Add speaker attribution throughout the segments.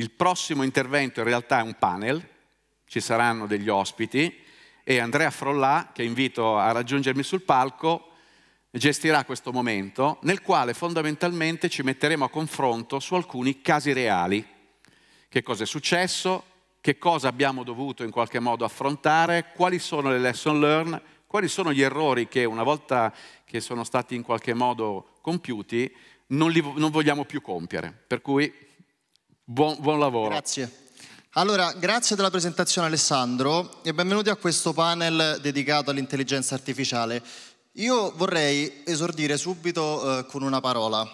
Speaker 1: Il prossimo intervento in realtà è un panel, ci saranno degli ospiti e Andrea Frollà, che invito a raggiungermi sul palco, gestirà questo momento nel quale fondamentalmente ci metteremo a confronto su alcuni casi reali. Che cosa è successo? Che cosa abbiamo dovuto in qualche modo affrontare? Quali sono le lesson learned? Quali sono gli errori che una volta che sono stati in qualche modo compiuti non, li, non vogliamo più compiere? Per cui
Speaker 2: Buon, buon lavoro. Grazie. Allora, grazie della presentazione Alessandro e benvenuti a questo panel dedicato all'intelligenza artificiale. Io vorrei esordire subito eh, con una parola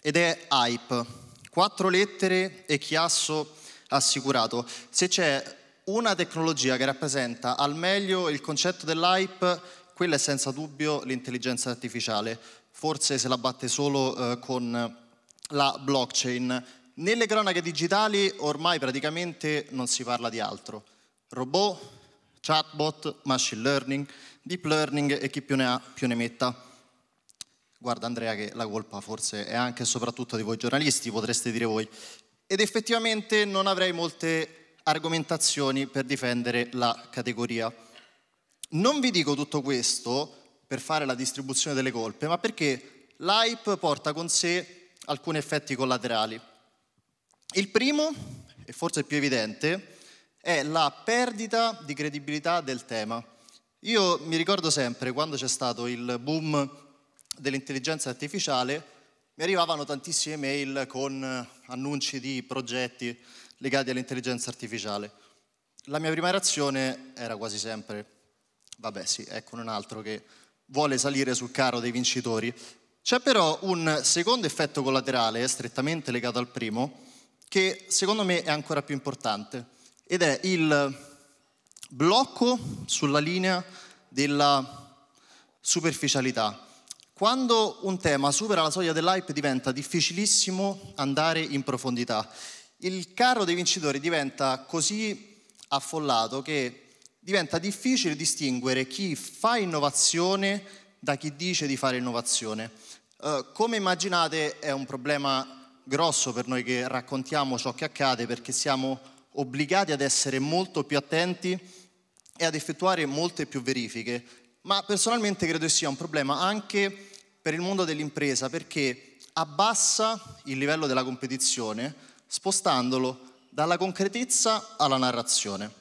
Speaker 2: ed è hype. Quattro lettere e chiasso assicurato. Se c'è una tecnologia che rappresenta al meglio il concetto dell'hype, quella è senza dubbio l'intelligenza artificiale. Forse se la batte solo eh, con la blockchain nelle cronache digitali ormai praticamente non si parla di altro. Robot, chatbot, machine learning, deep learning e chi più ne ha più ne metta. Guarda Andrea che la colpa forse è anche e soprattutto di voi giornalisti, potreste dire voi. Ed effettivamente non avrei molte argomentazioni per difendere la categoria. Non vi dico tutto questo per fare la distribuzione delle colpe, ma perché l'hype porta con sé alcuni effetti collaterali. Il primo, e forse più evidente, è la perdita di credibilità del tema. Io mi ricordo sempre quando c'è stato il boom dell'intelligenza artificiale, mi arrivavano tantissime mail con annunci di progetti legati all'intelligenza artificiale. La mia prima reazione era quasi sempre, vabbè sì, eccone un altro che vuole salire sul carro dei vincitori. C'è però un secondo effetto collaterale, strettamente legato al primo, che secondo me è ancora più importante ed è il blocco sulla linea della superficialità. Quando un tema supera la soglia dell'hype diventa difficilissimo andare in profondità. Il carro dei vincitori diventa così affollato che diventa difficile distinguere chi fa innovazione da chi dice di fare innovazione. Uh, come immaginate è un problema grosso per noi che raccontiamo ciò che accade perché siamo obbligati ad essere molto più attenti e ad effettuare molte più verifiche. Ma personalmente credo sia un problema anche per il mondo dell'impresa perché abbassa il livello della competizione spostandolo dalla concretezza alla narrazione.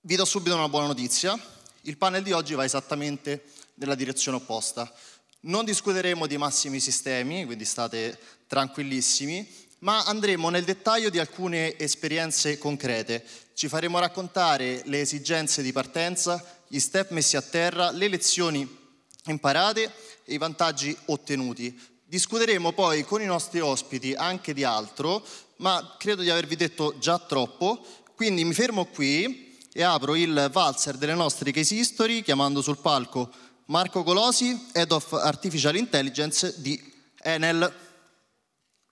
Speaker 2: Vi do subito una buona notizia, il panel di oggi va esattamente nella direzione opposta. Non discuteremo di massimi sistemi, quindi state tranquillissimi, ma andremo nel dettaglio di alcune esperienze concrete. Ci faremo raccontare le esigenze di partenza, gli step messi a terra, le lezioni imparate e i vantaggi ottenuti. Discuteremo poi con i nostri ospiti anche di altro, ma credo di avervi detto già troppo, quindi mi fermo qui e apro il valzer delle nostre case history chiamando sul palco Marco Colosi, Head of Artificial Intelligence di Enel.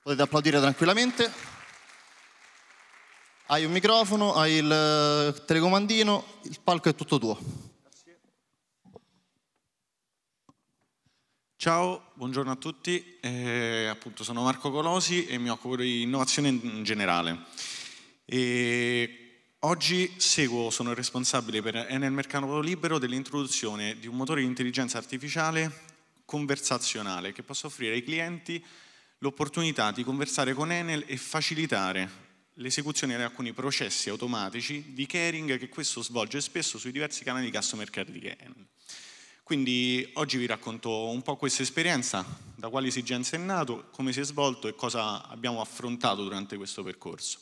Speaker 2: Potete applaudire tranquillamente. Hai un microfono, hai il eh, telecomandino, il palco è tutto tuo.
Speaker 1: Ciao, buongiorno a tutti, eh, appunto sono Marco Colosi e mi occupo di innovazione in generale. E Oggi seguo, sono il responsabile per Enel Mercato Libero dell'introduzione di un motore di intelligenza artificiale conversazionale che possa offrire ai clienti l'opportunità di conversare con Enel e facilitare l'esecuzione di alcuni processi automatici di caring che questo svolge spesso sui diversi canali di customer care di Enel. Quindi oggi vi racconto un po' questa esperienza, da quali esigenze è nato, come si è svolto e cosa abbiamo affrontato durante questo percorso.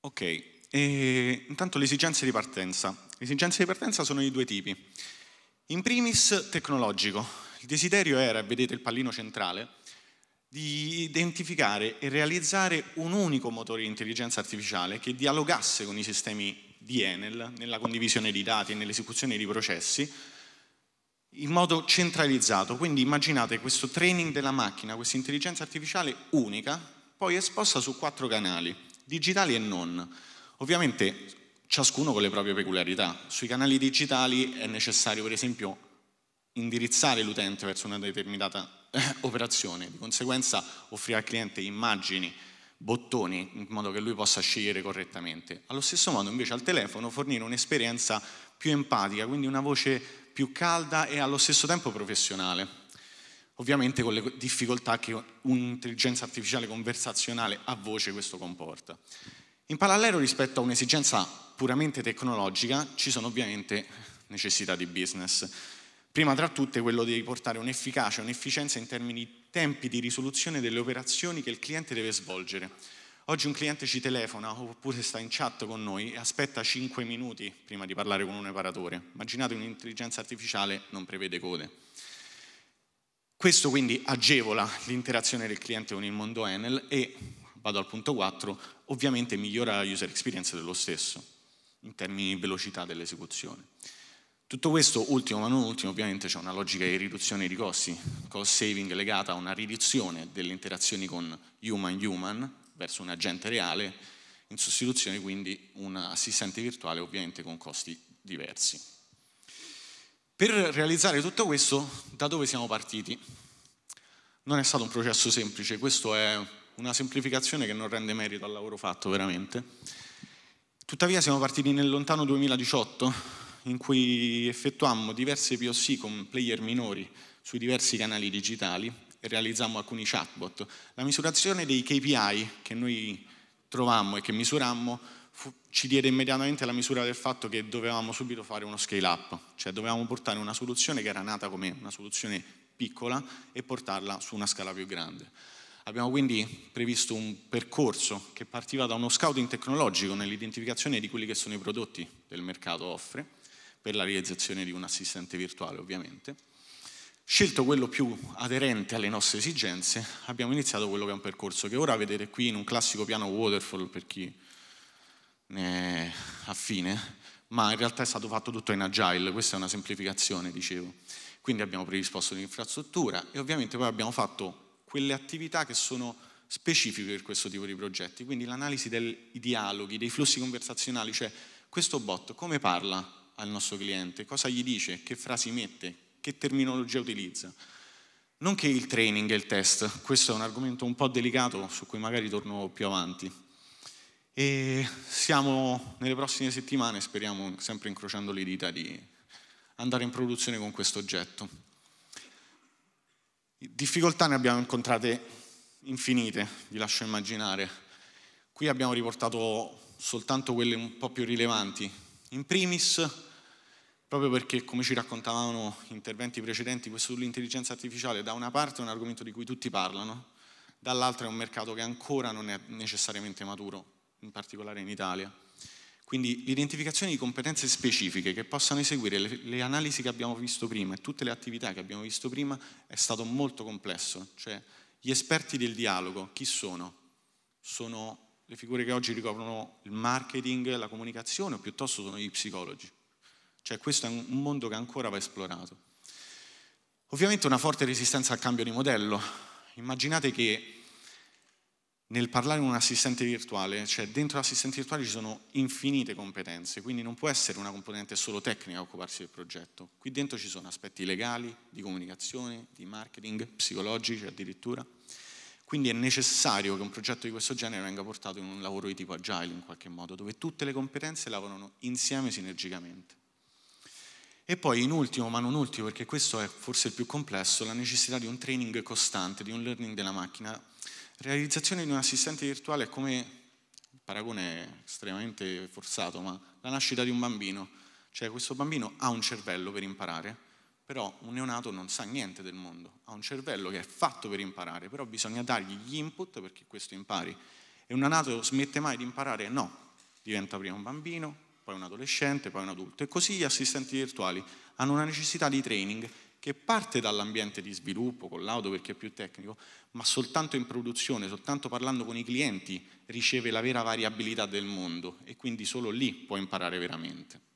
Speaker 1: Ok, e, intanto le esigenze di partenza. Le esigenze di partenza sono di due tipi. In primis tecnologico. Il desiderio era, vedete il pallino centrale, di identificare e realizzare un unico motore di intelligenza artificiale che dialogasse con i sistemi di Enel nella condivisione di dati e nell'esecuzione di processi in modo centralizzato. Quindi immaginate questo training della macchina, questa intelligenza artificiale unica, poi esposta su quattro canali digitali e non. Ovviamente ciascuno con le proprie peculiarità. Sui canali digitali è necessario per esempio indirizzare l'utente verso una determinata eh, operazione, di conseguenza offrire al cliente immagini, bottoni in modo che lui possa scegliere correttamente. Allo stesso modo invece al telefono fornire un'esperienza più empatica, quindi una voce più calda e allo stesso tempo professionale ovviamente con le difficoltà che un'intelligenza artificiale conversazionale a voce questo comporta. In parallelo rispetto a un'esigenza puramente tecnologica ci sono ovviamente necessità di business. Prima tra tutte quello di portare un'efficacia, un'efficienza in termini di tempi di risoluzione delle operazioni che il cliente deve svolgere. Oggi un cliente ci telefona oppure sta in chat con noi e aspetta 5 minuti prima di parlare con un operatore. Immaginate un'intelligenza artificiale non prevede code. Questo quindi agevola l'interazione del cliente con il mondo Enel e, vado al punto 4, ovviamente migliora la user experience dello stesso in termini di velocità dell'esecuzione. Tutto questo, ultimo ma non ultimo, ovviamente c'è una logica di riduzione di costi, cost saving legata a una riduzione delle interazioni con human-human verso un agente reale, in sostituzione quindi un assistente virtuale ovviamente con costi diversi. Per realizzare tutto questo, da dove siamo partiti? Non è stato un processo semplice, questo è una semplificazione che non rende merito al lavoro fatto veramente. Tuttavia siamo partiti nel lontano 2018, in cui effettuammo diverse POC con player minori sui diversi canali digitali e realizzammo alcuni chatbot. La misurazione dei KPI che noi trovammo e che misurammo ci diede immediatamente la misura del fatto che dovevamo subito fare uno scale up, cioè dovevamo portare una soluzione che era nata come una soluzione piccola e portarla su una scala più grande. Abbiamo quindi previsto un percorso che partiva da uno scouting tecnologico nell'identificazione di quelli che sono i prodotti del mercato offre, per la realizzazione di un assistente virtuale ovviamente. Scelto quello più aderente alle nostre esigenze, abbiamo iniziato quello che è un percorso che ora vedete qui in un classico piano waterfall per chi eh, a fine, ma in realtà è stato fatto tutto in agile, questa è una semplificazione, dicevo. Quindi abbiamo predisposto l'infrastruttura e ovviamente poi abbiamo fatto quelle attività che sono specifiche per questo tipo di progetti, quindi l'analisi dei dialoghi, dei flussi conversazionali, cioè questo bot come parla al nostro cliente, cosa gli dice, che frasi mette, che terminologia utilizza. Non che il training e il test, questo è un argomento un po' delicato su cui magari torno più avanti. E siamo nelle prossime settimane, speriamo, sempre incrociando le dita, di andare in produzione con questo oggetto. Difficoltà ne abbiamo incontrate infinite, vi lascio immaginare. Qui abbiamo riportato soltanto quelle un po' più rilevanti. In primis, proprio perché, come ci raccontavano interventi precedenti, questo sull'intelligenza artificiale da una parte è un argomento di cui tutti parlano, dall'altra è un mercato che ancora non è necessariamente maturo in particolare in Italia. Quindi l'identificazione di competenze specifiche che possano eseguire le, le, analisi che abbiamo visto prima e tutte le attività che abbiamo visto prima è stato molto complesso. Cioè, gli esperti del dialogo, chi sono? Sono le figure che oggi ricoprono il marketing, la comunicazione o piuttosto sono gli psicologi? Cioè, questo è un mondo che ancora va esplorato. Ovviamente una forte resistenza al cambio di modello. Immaginate che nel parlare con un assistente virtuale, cioè dentro l'assistente virtuale ci sono infinite competenze, quindi non può essere una componente solo tecnica a occuparsi del progetto. Qui dentro ci sono aspetti legali, di comunicazione, di marketing, psicologici addirittura. Quindi è necessario che un progetto di questo genere venga portato in un lavoro di tipo agile in qualche modo, dove tutte le competenze lavorano insieme sinergicamente. E poi in ultimo, ma non ultimo, perché questo è forse il più complesso, la necessità di un training costante, di un learning della macchina realizzazione di un assistente virtuale è come, il paragone è estremamente forzato, ma la nascita di un bambino. Cioè questo bambino ha un cervello per imparare, però un neonato non sa niente del mondo, ha un cervello che è fatto per imparare, però bisogna dargli gli input perché questo impari. E un neonato smette mai di imparare? No, diventa prima un bambino, poi un adolescente, poi un adulto. E così gli assistenti virtuali hanno una necessità di training che parte dall'ambiente di sviluppo, collaudo perché è più tecnico, ma soltanto in produzione, soltanto parlando con i clienti, riceve la vera variabilità del mondo e quindi solo lì può imparare veramente.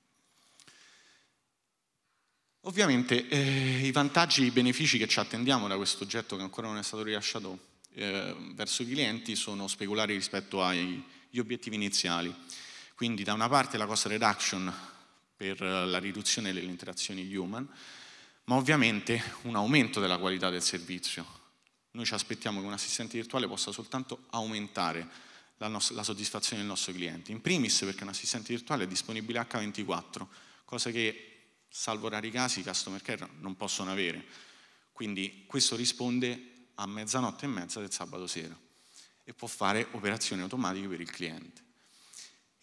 Speaker 1: Ovviamente eh, i vantaggi e i benefici che ci attendiamo da questo oggetto che ancora non è stato rilasciato eh, verso i clienti sono speculari rispetto agli obiettivi iniziali. Quindi da una parte la cost reduction per eh, la riduzione delle interazioni human, ma ovviamente un aumento della qualità del servizio. Noi ci aspettiamo che un assistente virtuale possa soltanto aumentare la, nostra, la, soddisfazione del nostro cliente. In primis perché un assistente virtuale è disponibile H24, cosa che, salvo rari casi, i customer care non possono avere. Quindi questo risponde a mezzanotte e mezza del sabato sera e può fare operazioni automatiche per il cliente.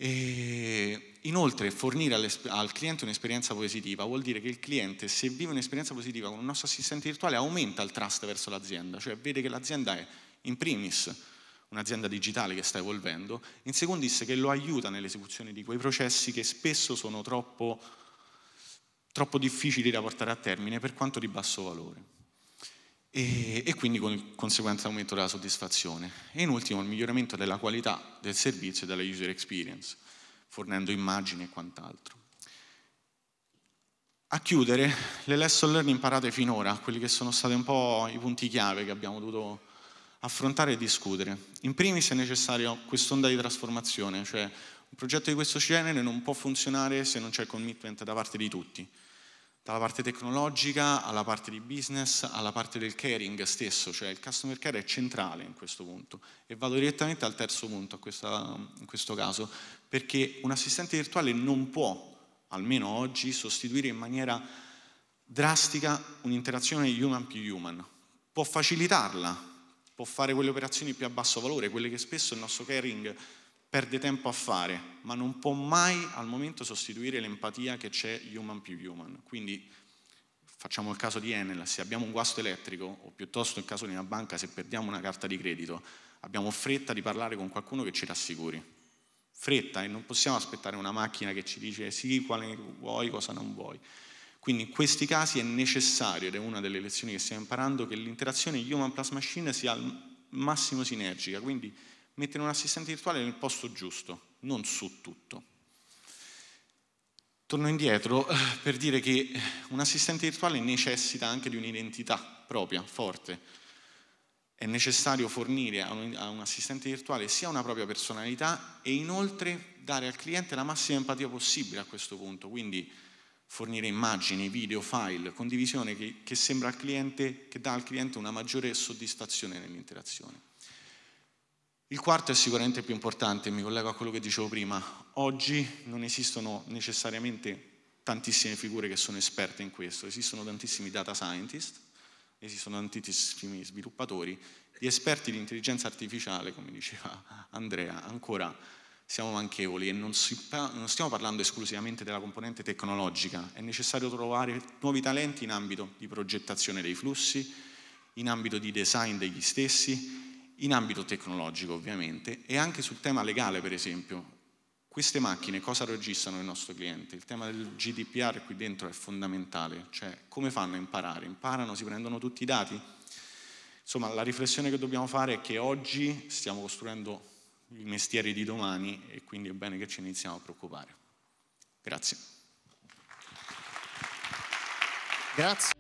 Speaker 1: E inoltre fornire al cliente un'esperienza positiva vuol dire che il cliente se vive un'esperienza positiva con un nostro assistente virtuale aumenta il trust verso l'azienda, cioè vede che l'azienda è in primis un'azienda digitale che sta evolvendo, in secondis che lo aiuta nell'esecuzione di quei processi che spesso sono troppo, troppo difficili da portare a termine per quanto di basso valore e, e quindi con il conseguente aumento della soddisfazione. E in ultimo il miglioramento della qualità del servizio e della user experience, fornendo immagini e quant'altro. A chiudere, le lesson learned imparate finora, quelli che sono stati un po' i punti chiave che abbiamo dovuto affrontare e discutere. In primis è necessario quest'onda di trasformazione, cioè un progetto di questo genere non può funzionare se non c'è commitment da parte di tutti dalla parte tecnologica alla parte di business, alla parte del caring stesso, cioè il customer care è centrale in questo punto. E vado direttamente al terzo punto questa, in questo caso, perché un assistente virtuale non può, almeno oggi, sostituire in maniera drastica un'interazione human più human. Può facilitarla, può fare quelle operazioni più a basso valore, quelle che spesso il nostro caring perde tempo a fare, ma non può mai al momento sostituire l'empatia che c'è human più human. Quindi facciamo il caso di Enel, se abbiamo un guasto elettrico o piuttosto il caso di una banca, se perdiamo una carta di credito, abbiamo fretta di parlare con qualcuno che ci rassicuri. Fretta e non possiamo aspettare una macchina che ci dice sì, quale vuoi, cosa non vuoi. Quindi in questi casi è necessario, ed è una delle lezioni che stiamo imparando, che l'interazione human plus machine sia al massimo sinergica, quindi mettere un assistente virtuale nel posto giusto, non su tutto. Torno indietro eh, per dire che un assistente virtuale necessita anche di un'identità propria, forte. È necessario fornire a un, assistente virtuale sia una propria personalità e inoltre dare al cliente la massima empatia possibile a questo punto, quindi fornire immagini, video, file, condivisione che, che, al cliente, che dà al cliente una maggiore soddisfazione nell'interazione. Il quarto è sicuramente più importante, mi collego a quello che dicevo prima. Oggi non esistono necessariamente tantissime figure che sono esperte in questo, esistono tantissimi data scientist, esistono tantissimi sviluppatori, gli esperti di intelligenza artificiale, come diceva Andrea, ancora siamo manchevoli e non, pa- non stiamo parlando esclusivamente della componente tecnologica, è necessario trovare nuovi talenti in ambito di progettazione dei flussi, in ambito di design degli stessi, in ambito tecnologico ovviamente e anche sul tema legale per esempio. Queste macchine cosa registrano il nostro cliente? Il tema del GDPR qui dentro è fondamentale, cioè come fanno a imparare? Imparano, si prendono tutti i dati? Insomma, la riflessione che dobbiamo fare è che oggi stiamo costruendo i mestieri di domani e quindi è bene che ci iniziamo a preoccupare. Grazie.
Speaker 2: Grazie.